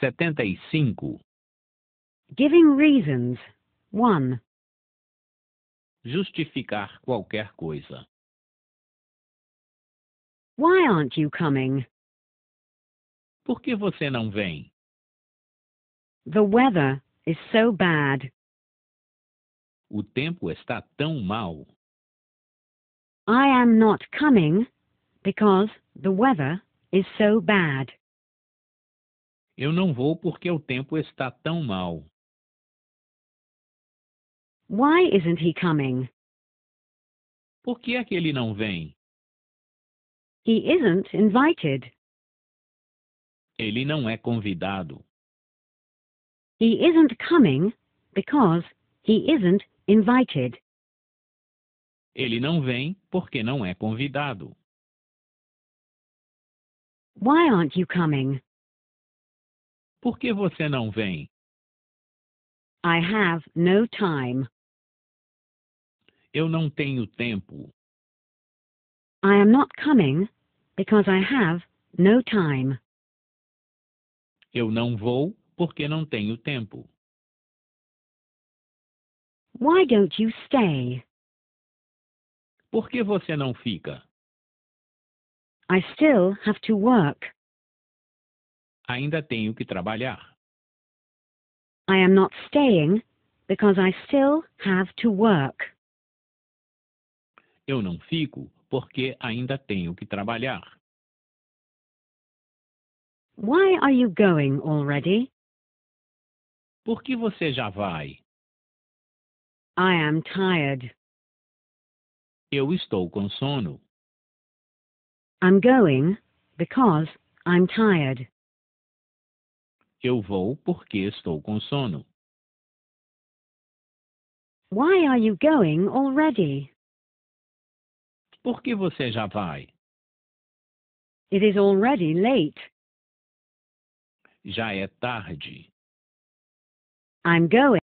75. Giving reasons. 1. Justificar qualquer coisa. Why aren't you coming? Por que você não vem? The weather is so bad. O tempo está tão mal. I am not coming because the weather is so bad. Eu não vou porque o tempo está tão mal. Why isn't he coming? Por que é que ele não vem? He isn't invited. Ele não é convidado. He isn't coming because he isn't invited. Ele não vem porque não é convidado. Why aren't you coming? Por que você não vem? I have no time. Eu não tenho tempo. I am not coming because I have no time. Eu não vou porque não tenho tempo. Why don't you stay? Por que você não fica? I still have to work. Ainda tenho que trabalhar. I am not staying because I still have to work. Eu não fico porque ainda tenho que trabalhar. Why are you going already? Por que você já vai? I am tired. Eu estou com sono. I'm going because I'm tired. Eu vou porque estou com sono. Why are you going already? Por que você já vai? It is already late. Já é tarde. I'm going.